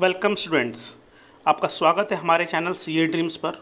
welcome students आपका स्वागत है हमारे चैनल सी ए ड्रीम्स पर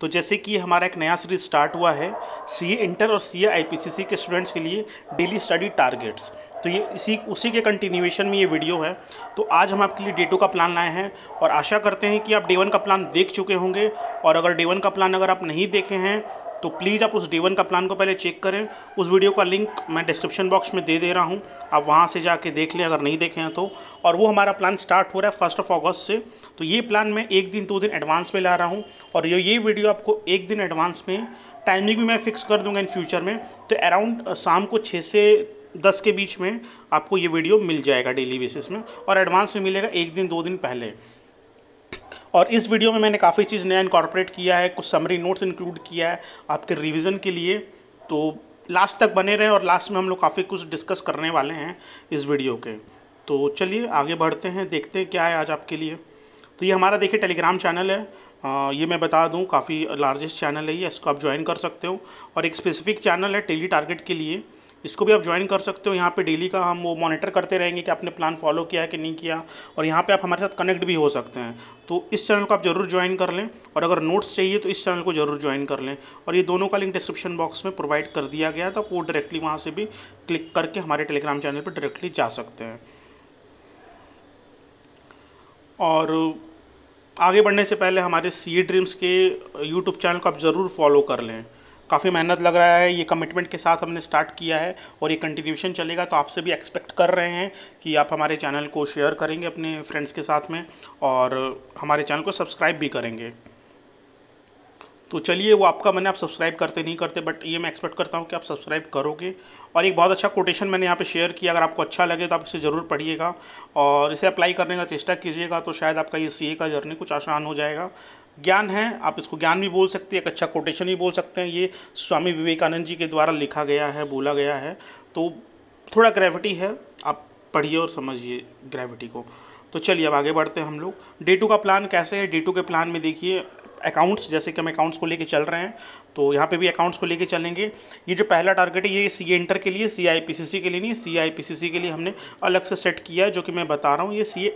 तो जैसे कि हमारा एक नया सीरीज स्टार्ट हुआ है सी ए इंटर और सी ए आई पी सी सी के स्टूडेंट्स के लिए डेली स्टडी टारगेट्स तो ये इसी उसी के कंटिन्यूएशन में ये वीडियो है तो आज हम आपके लिए डे टू का प्लान लाए हैं और आशा करते हैं कि आप डे वन का प्लान देख चुके होंगे और अगर डे वन का प्लान अगर आप नहीं देखे हैं तो प्लीज़ आप उस डे वन का प्लान को पहले चेक करें उस वीडियो का लिंक मैं डिस्क्रिप्शन बॉक्स में दे दे रहा हूँ आप वहाँ से जाके देख लें अगर नहीं देखे हैं तो और वो हमारा प्लान स्टार्ट हो रहा है फर्स्ट ऑफ अगस्त से तो ये प्लान मैं एक दिन दो दिन एडवांस में ला रहा हूँ और ये ये वीडियो आपको एक दिन एडवांस में टाइमिंग भी मैं फिक्स कर दूँगा इन फ्यूचर में तो अराउंड शाम को छः से दस के बीच में आपको ये वीडियो मिल जाएगा डेली बेसिस में और एडवांस में मिलेगा एक दिन दो दिन पहले और इस वीडियो में मैंने काफ़ी चीज़ नया इनकॉर्पोरेट किया है कुछ समरी नोट्स इंक्लूड किया है आपके रिविज़न के लिए तो लास्ट तक बने रहे और लास्ट में हम लोग काफ़ी कुछ डिस्कस करने वाले हैं इस वीडियो के तो चलिए आगे बढ़ते हैं देखते हैं क्या है आज आपके लिए तो ये हमारा देखिए टेलीग्राम चैनल है आ, ये मैं बता दूं काफ़ी लार्जेस्ट चैनल है ये इसको आप ज्वाइन कर सकते हो और एक स्पेसिफिक चैनल है टेली टारगेट के लिए इसको भी आप ज्वाइन कर सकते हो यहाँ पे डेली का हम वो मॉनिटर करते रहेंगे कि आपने प्लान फॉलो किया है कि नहीं किया और यहाँ पे आप हमारे साथ कनेक्ट भी हो सकते हैं तो इस चैनल को आप ज़रूर ज्वाइन कर लें और अगर नोट्स चाहिए तो इस चैनल को ज़रूर ज्वाइन कर लें और ये दोनों का लिंक डिस्क्रिप्शन बॉक्स में प्रोवाइड कर दिया गया तो आप वो डायरेक्टली वहाँ से भी क्लिक करके हमारे टेलीग्राम चैनल पर डायरेक्टली जा सकते हैं और आगे बढ़ने से पहले हमारे सी ड्रीम्स के यूट्यूब चैनल को आप ज़रूर फॉलो कर लें काफ़ी मेहनत लग रहा है ये कमिटमेंट के साथ हमने स्टार्ट किया है और ये कंटिन्यूशन चलेगा तो आपसे भी एक्सपेक्ट कर रहे हैं कि आप हमारे चैनल को शेयर करेंगे अपने फ्रेंड्स के साथ में और हमारे चैनल को सब्सक्राइब भी करेंगे तो चलिए वो आपका मैंने आप सब्सक्राइब करते नहीं करते बट ये मैं एक्सपेक्ट करता हूँ कि आप सब्सक्राइब करोगे और एक बहुत अच्छा कोटेशन मैंने यहाँ पे शेयर किया अगर आपको अच्छा लगे तो आप इसे ज़रूर पढ़िएगा और इसे अप्लाई करने का चेष्टा कीजिएगा तो शायद आपका ये सी का जर्नी कुछ आसान हो जाएगा ज्ञान है आप इसको ज्ञान भी बोल सकते हैं एक अच्छा कोटेशन भी बोल सकते हैं ये स्वामी विवेकानंद जी के द्वारा लिखा गया है बोला गया है तो थोड़ा ग्रेविटी है आप पढ़िए और समझिए ग्रेविटी को तो चलिए अब आगे बढ़ते हैं हम लोग डे टू का प्लान कैसे है डे टू के प्लान में देखिए अकाउंट्स जैसे कि हम अकाउंट्स को लेके चल रहे हैं तो यहाँ पे भी अकाउंट्स को लेके चलेंगे ये जो पहला टारगेट है ये सी इंटर के लिए सी आई पी सी सी के लिए नहीं सी आई पी सी सी के लिए हमने अलग से सेट किया है जो कि मैं बता रहा हूँ ये सी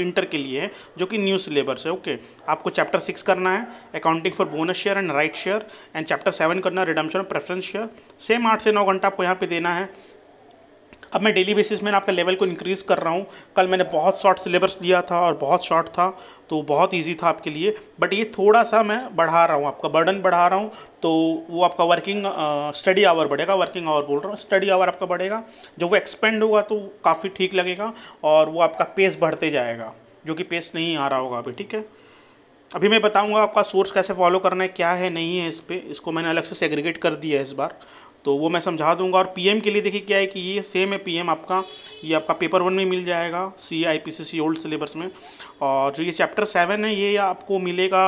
इंटर के लिए है जो कि न्यू सिलेबस है ओके आपको चैप्टर सिक्स करना है accounting for bonus share and right share and chapter seven करना रिडम्शन प्रेफरेंस शेयर सेम आठ से नौ घंटा आपको यहाँ पर देना है अब मैं डेली बेसिस में आपका लेवल को इंक्रीज़ कर रहा हूँ कल मैंने बहुत शॉर्ट सिलेबस लिया था और बहुत शॉर्ट था तो बहुत ईजी था आपके लिए बट ये थोड़ा सा मैं बढ़ा रहा हूँ आपका बर्डन बढ़ा रहा हूँ तो वो आपका वर्किंग स्टडी आवर बढ़ेगा वर्किंग आवर बोल रहा हूँ स्टडी आवर आपका बढ़ेगा जब वो एक्सपेंड होगा तो काफ़ी ठीक लगेगा और वो आपका पेस बढ़ते जाएगा जो कि पेस नहीं आ रहा होगा अभी ठीक है अभी मैं बताऊंगा आपका सोर्स कैसे फॉलो करना है क्या है नहीं है इस पर इसको मैंने अलग से सेग्रीगेट कर दिया है इस बार तो वो मैं समझा दूंगा और पीएम के लिए देखिए क्या है कि ये सेम है पीएम आपका ये आपका पेपर वन में मिल जाएगा C I P C C old syllabus में और जो ये चैप्टर सेवन है ये आपको मिलेगा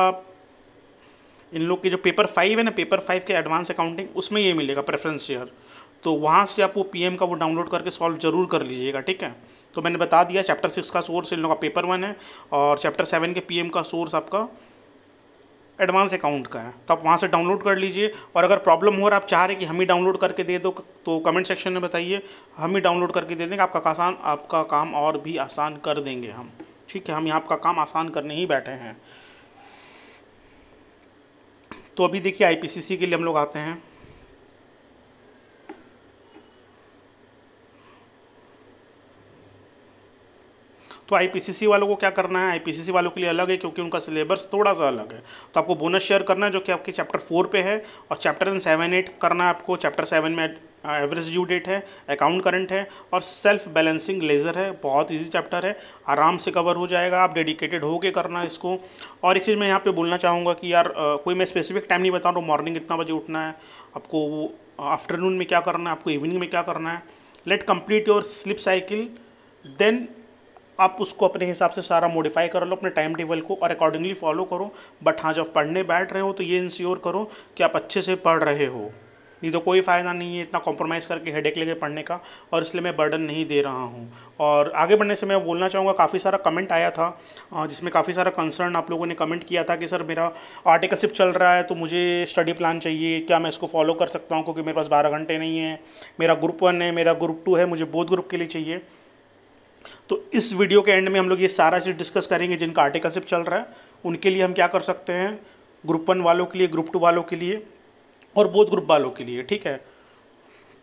इन लोग के जो पेपर फाइव है ना पेपर फाइव के एडवांस अकाउंटिंग उसमें ये मिलेगा प्रेफरेंस शेयर तो वहाँ से आप वो पी का वो डाउनलोड करके सॉल्व जरूर कर लीजिएगा ठीक है तो मैंने बता दिया चैप्टर सिक्स का सोर्स इन लोग का पेपर वन है और चैप्टर सेवन के पीएम का सोर्स आपका एडवांस अकाउंट का है तो आप वहाँ से डाउनलोड कर लीजिए और अगर प्रॉब्लम हो और आप चाह रहे कि हम ही डाउनलोड करके दे दो तो कमेंट सेक्शन में बताइए हम ही डाउनलोड करके दे देंगे आपका आसान आपका काम और भी आसान कर देंगे हम ठीक है हम यहाँ आपका काम आसान करने ही बैठे हैं तो अभी देखिए आई के लिए हम लोग आते हैं तो आईपीसीसी वालों को क्या करना है आईपीसीसी वालों के लिए अलग है क्योंकि उनका सिलेबस थोड़ा सा अलग है तो आपको बोनस शेयर करना है जो कि आपके चैप्टर फोर पे है और चैप्टर सेवन एट करना है आपको चैप्टर सेवन में एवरेज ड्यू डेट है अकाउंट करंट है और सेल्फ बैलेंसिंग लेज़र है बहुत इजी चैप्टर है आराम से कवर हो जाएगा आप डेडिकेटेड होके करना इसको और एक चीज़ मैं यहाँ पे बोलना चाहूँगा कि यार कोई मैं स्पेसिफिक टाइम नहीं बता रहा हूँ मॉर्निंग इतना बजे उठना है आपको आफ्टरनून में क्या करना है आपको इवनिंग में क्या करना है let complete your sleep cycle then आप उसको अपने हिसाब से सारा मॉडिफाई कर लो अपने टाइम टेबल को और अकॉर्डिंगली फॉलो करो बट हाँ जब पढ़ने बैठ रहे हो तो ये इंश्योर करो कि आप अच्छे से पढ़ रहे हो नहीं तो कोई फ़ायदा नहीं है इतना कॉम्प्रोमाइज़ करके हेडेक लेके पढ़ने का और इसलिए मैं बर्डन नहीं दे रहा हूँ और आगे बढ़ने से मैं बोलना चाहूँगा काफ़ी सारा कमेंट आया था जिसमें काफ़ी सारा कंसर्न आप लोगों ने कमेंट किया था कि सर मेरा आर्टिकलशिप चल रहा है तो मुझे स्टडी प्लान चाहिए क्या मैं इसको फॉलो कर सकता हूँ क्योंकि मेरे पास बारह घंटे नहीं है मेरा ग्रुप वन है मेरा ग्रुप टू है मुझे बोध ग्रुप के लिए चाहिए तो इस वीडियो के एंड में हम लोग ये सारा चीज़ डिस्कस करेंगे जिनका आर्टिकलशिप चल रहा है उनके लिए हम क्या कर सकते हैं ग्रुप वन वालों के लिए ग्रुप टू वालों के लिए और बोध ग्रुप वालों के लिए ठीक है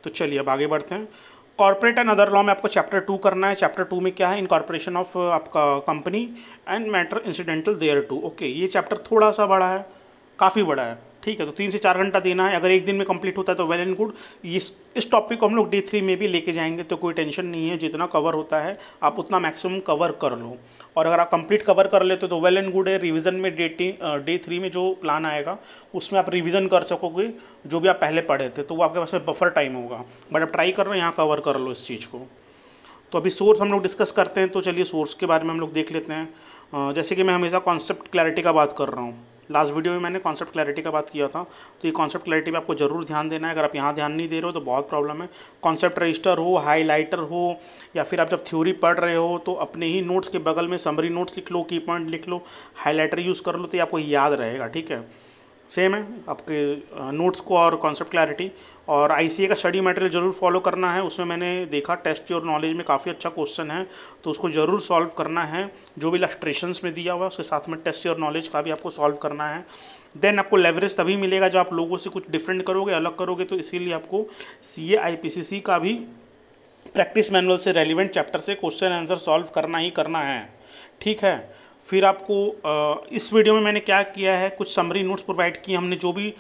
तो चलिए अब आगे बढ़ते हैं कॉर्पोरेट एंड अदर लॉ में आपको चैप्टर टू करना है चैप्टर टू में क्या है इनकॉर्पोरेशन ऑफ uh, आपका company and matter incidental thereto okay ये चैप्टर थोड़ा सा बड़ा है काफ़ी बड़ा है ठीक है तो तीन से चार घंटा देना है अगर एक दिन में कंप्लीट होता है तो वेल एंड गुड इस इस टॉपिक को हम लोग डे थ्री में भी लेके जाएंगे तो कोई टेंशन नहीं है जितना कवर होता है आप उतना मैक्सिमम कवर कर लो और अगर आप कंप्लीट कवर कर लेते हो तो वेल एंड गुड है रिविज़न में डे डे थ्री में जो प्लान आएगा उसमें आप रिविज़न कर सकोगे जो भी आप पहले पढ़े थे तो वो आपके पास में बफर टाइम होगा बट आप ट्राई कर रहे हो यहाँ कवर कर लो इस चीज़ को तो अभी सोर्स हम लोग डिस्कस करते हैं तो चलिए सोर्स के बारे में हम लोग देख लेते हैं जैसे कि मैं हमेशा कॉन्सेप्ट क्लैरिटी का बात कर रहा हूँ लास्ट वीडियो में मैंने कॉन्सेप्ट क्लैरिटी का बात किया था तो ये कॉन्सेप्ट क्लैरिटी पे आपको ज़रूर ध्यान देना है अगर आप यहाँ ध्यान नहीं दे रहे हो तो बहुत प्रॉब्लम है कॉन्सेप्ट रजिस्टर हो हाईलाइटर हो या फिर आप जब थ्योरी पढ़ रहे हो तो अपने ही नोट्स के बगल में समरी नोट्स लिख लो की पॉइंट लिख लो हाईलाइटर यूज़ कर लो तो ये आपको याद रहेगा ठीक है सेम है आपके नोट्स को और कॉन्सेप्ट क्लैरिटी और आई का स्टडी मटेरियल ज़रूर फॉलो करना है उसमें मैंने देखा टेस्ट योर नॉलेज में काफ़ी अच्छा क्वेश्चन है तो उसको ज़रूर सॉल्व करना है जो भी लस्ट्रेशन में दिया हुआ है उसके साथ में टेस्ट योर नॉलेज का भी आपको सॉल्व करना है देन आपको लेवरेज तभी मिलेगा जब आप लोगों से कुछ डिफरेंट करोगे अलग करोगे तो इसीलिए आपको सी ए का भी प्रैक्टिस मैनुअल से रेलिवेंट चैप्टर से क्वेश्चन आंसर सॉल्व करना ही करना है ठीक है फिर आपको इस वीडियो में मैंने क्या किया है कुछ समरी नोट्स प्रोवाइड किए हमने जो भी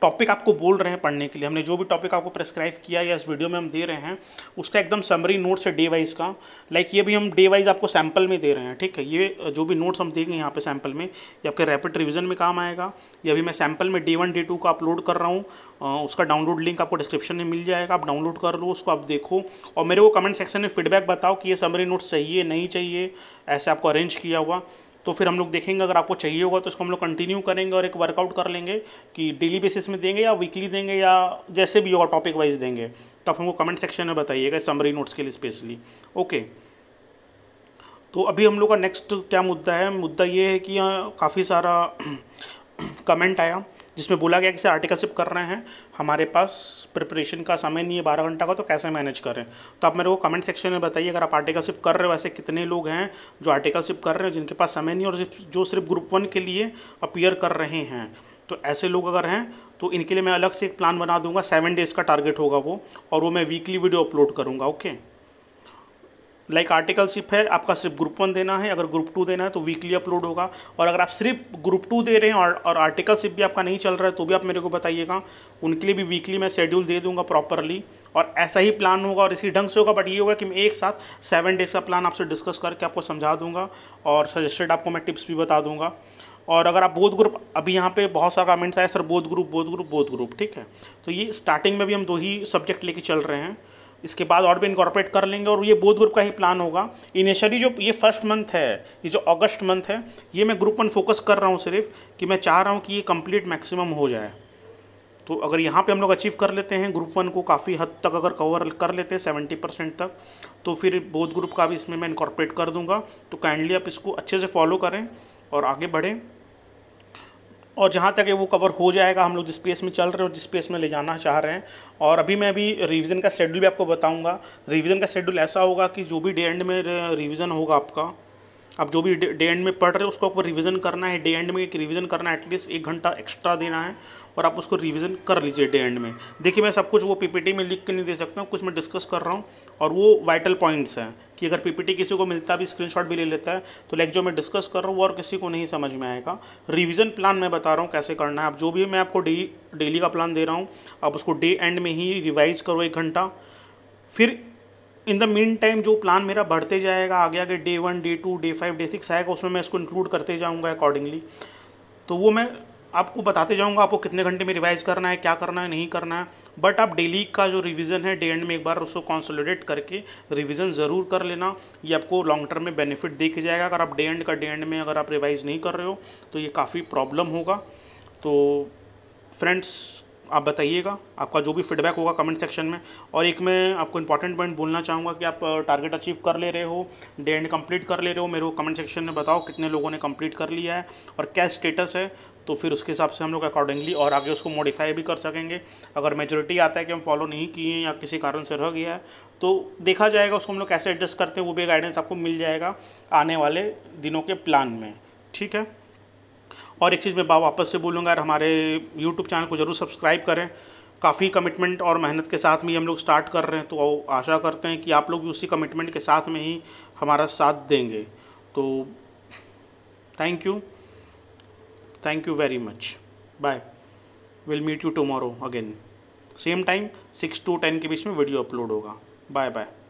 टॉपिक आपको बोल रहे हैं पढ़ने के लिए हमने जो भी टॉपिक आपको प्रेस्क्राइब किया या इस वीडियो में हम दे रहे हैं उसका एकदम समरी नोट्स है डे वाइज का लाइक ये भी हम डे वाइज आपको सैम्पल में दे रहे हैं ठीक है ये जो भी नोट्स हम देंगे यहाँ पे सैम्पल में ये आपके रैपिड रिविजन में काम आएगा ये अभी मैं सैम्पल में डे वन डे टू का अपलोड कर रहा हूँ उसका डाउनलोड लिंक आपको डिस्क्रिप्शन में मिल जाएगा आप डाउनलोड कर लो उसको आप देखो और मेरे को कमेंट सेक्शन में फीडबैक बताओ कि ये समरी नोट्स चाहिए नहीं चाहिए ऐसे आपको अरेंज किया हुआ तो फिर हम लोग देखेंगे अगर आपको चाहिए होगा तो इसको हम लोग कंटिन्यू करेंगे और एक वर्कआउट कर लेंगे कि डेली बेसिस में देंगे या वीकली देंगे या जैसे भी होगा टॉपिक वाइज देंगे तो आप हमको कमेंट सेक्शन में बताइएगा समरी नोट्स के लिए स्पेशली ओके तो अभी हम लोग का नेक्स्ट क्या मुद्दा है मुद्दा ये है कि काफ़ी सारा कमेंट आया जिसमें बोला गया कि सर आर्टिकलशिप कर रहे हैं हमारे पास प्रिपरेशन का समय नहीं है बारह घंटा का तो कैसे मैनेज करें तो आप मेरे को कमेंट सेक्शन में बताइए अगर आप आर्टिकलशिप कर रहे हो वैसे कितने लोग हैं जो आर्टिकलशिप कर रहे हैं जिनके पास समय नहीं और जो सिर्फ ग्रुप वन के लिए अपीयर कर रहे हैं तो ऐसे लोग अगर हैं तो इनके लिए मैं अलग से एक प्लान बना दूंगा सेवन डेज़ का टारगेट होगा वो और वो मैं वीकली वीडियो अपलोड करूँगा ओके लाइक आर्टिकलशिप है आपका सिर्फ ग्रुप वन देना है अगर ग्रुप टू देना है तो वीकली अपलोड होगा और अगर आप सिर्फ ग्रुप टू दे रहे हैं और और आर्टिकलशिप भी आपका नहीं चल रहा है तो भी आप मेरे को बताइएगा उनके लिए भी वीकली मैं शेड्यूल दे दूंगा प्रॉपरली और ऐसा ही प्लान होगा और इसी ढंग से होगा बट ये होगा कि मैं एक साथ सेवन डेज़ का प्लान आपसे डिस्कस करके आपको समझा दूंगा और सजेस्टेड आपको मैं टिप्स भी बता दूंगा और अगर आप बोध ग्रुप अभी यहाँ पे बहुत सारा कमेंट्स आया सर बोध ग्रुप बोध ग्रुप बोध ग्रुप ठीक है तो ये स्टार्टिंग में भी हम दो ही सब्जेक्ट लेके चल रहे हैं इसके बाद और भी इनकॉर्पोरेट कर लेंगे और ये बोध ग्रुप का ही प्लान होगा इनिशियली जो ये फर्स्ट मंथ है ये जो अगस्त मंथ है ये मैं ग्रुप वन फोकस कर रहा हूँ सिर्फ कि मैं चाह रहा हूँ कि ये कंप्लीट मैक्सिमम हो जाए तो अगर यहाँ पे हम लोग अचीव कर लेते हैं ग्रुप वन को काफ़ी हद तक अगर कवर कर लेते हैं सेवेंटी परसेंट तक तो फिर बोध ग्रुप का भी इसमें मैं इनकॉर्पोरेट कर दूंगा तो काइंडली आप इसको अच्छे से फॉलो करें और आगे बढ़ें और जहाँ तक है वो कवर हो जाएगा हम लोग जिस पेस में चल रहे हैं और जिस पेस में ले जाना चाह रहे हैं और अभी मैं अभी रिवीजन का शेड्यूल भी आपको बताऊंगा रिवीजन का शेड्यूल ऐसा होगा कि जो भी डे एंड में रिवीजन होगा आपका आप जो भी डे एंड में पढ़ रहे हो उसको आपको रिवीजन करना है डे एंड में एक रिवीजन करना है एटलीस्ट एक घंटा एक्स्ट्रा देना है और आप उसको रिवीजन कर लीजिए डे एंड में देखिए मैं सब कुछ वो पीपीटी में लिख के नहीं दे सकता हूँ कुछ मैं डिस्कस कर रहा हूँ और वो वाइटल पॉइंट्स हैं कि अगर पीपीटी किसी को मिलता भी स्क्रीनशॉट भी ले लेता है तो लाइक जो मैं डिस्कस कर रहा हूँ वो और किसी को नहीं समझ में आएगा रिविज़न प्लान मैं बता रहा हूँ कैसे करना है आप जो भी मैं आपको डे डेली का प्लान दे रहा हूँ आप उसको डे एंड में ही रिवाइज़ करो एक घंटा फिर इन द मीन टाइम जो प्लान मेरा बढ़ते जाएगा आगे आगे day one day two day five day six आएगा उसमें मैं इसको इंक्लूड करते जाऊँगा अकॉर्डिंगली तो वो मैं आपको बताते जाऊँगा आपको कितने घंटे में रिवाइज करना है क्या करना है नहीं करना है बट आप डेली का जो रिवीजन है डे एंड में एक बार उसको कॉन्सोलिडेट करके रिवीजन ज़रूर कर लेना ये आपको लॉन्ग टर्म में बेनिफिट दे के जाएगा अगर आप डे एंड का डे एंड में अगर आप रिवाइज़ नहीं कर रहे हो तो ये काफ़ी प्रॉब्लम होगा तो फ्रेंड्स आप बताइएगा आपका जो भी फीडबैक होगा कमेंट सेक्शन में और एक मैं आपको इंपॉर्टेंट पॉइंट बोलना चाहूँगा कि आप टारगेट अचीव कर ले रहे हो डे एंड कंप्लीट कर ले रहे हो मेरे को कमेंट सेक्शन में बताओ कितने लोगों ने कंप्लीट कर लिया है और क्या स्टेटस है तो फिर उसके हिसाब से हम लोग अकॉर्डिंगली और आगे उसको मॉडिफाई भी कर सकेंगे अगर मेजोरिटी आता है कि हम फॉलो नहीं किए या किसी कारण से रह गया है तो देखा जाएगा उसको हम लोग कैसे एडजस्ट करते हैं वो भी गाइडेंस आपको मिल जाएगा आने वाले दिनों के प्लान में ठीक है और एक चीज़ मैं वापस से बोलूँगा यार हमारे यूट्यूब चैनल को ज़रूर सब्सक्राइब करें काफ़ी कमिटमेंट और मेहनत के साथ में हम लोग स्टार्ट कर रहे हैं तो आशा करते हैं कि आप लोग भी उसी कमिटमेंट के साथ में ही हमारा साथ देंगे तो thank you thank you very much bye will meet you tomorrow again same time six to ten के बीच में वीडियो अपलोड होगा बाय बाय